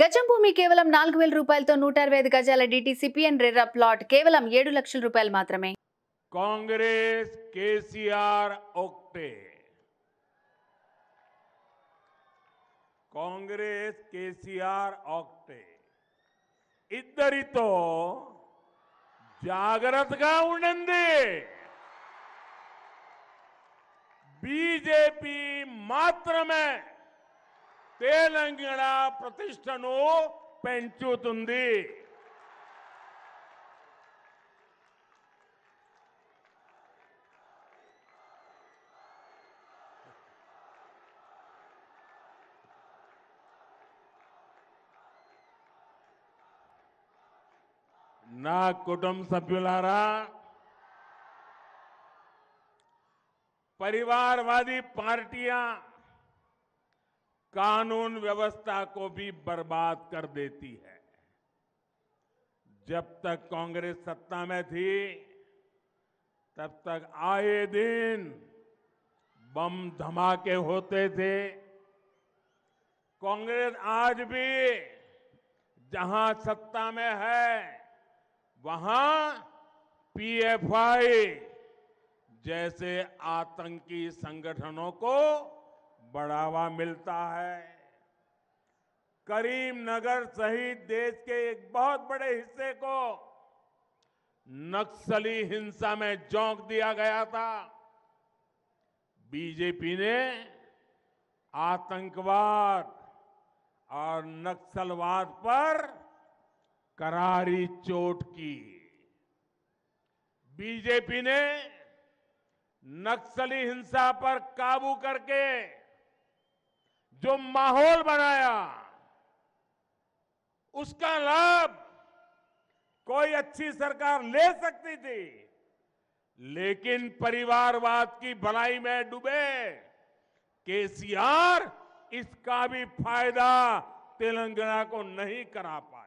गजम भूमि केवल नाग वेल रूपये तो नूट अरवे गजल डीटीसीपी एंड रेरा प्लाट केवल लक्ष रूपये कांग्रेस केसीआर ओक्टे कांग्रेस केसीआर ओक्टे इधर ही तो जाग्रत का उन्नदे बीजेपी मात्र में తెలంగాణ ప్రతిష్టను పెంచుతుంది నా కుటుంబ సభ్యులారా పరివార్వాది పార్టీయా कानून व्यवस्था को भी बर्बाद कर देती है जब तक कांग्रेस सत्ता में थी तब तक आए दिन बम धमाके होते थे कांग्रेस आज भी जहां सत्ता में है वहां पीएफआई जैसे आतंकी संगठनों को बढ़ावा मिलता है करीमनगर सहित देश के एक बहुत बड़े हिस्से को नक्सली हिंसा में जोंक दिया गया था बीजेपी ने आतंकवाद और नक्सलवाद पर करारी चोट की बीजेपी ने नक्सली हिंसा पर काबू करके जो माहौल बनाया उसका लाभ कोई अच्छी सरकार ले सकती थी लेकिन परिवारवाद की भलाई में डूबे केसीआर इसका भी फायदा तेलंगाना को नहीं करा पा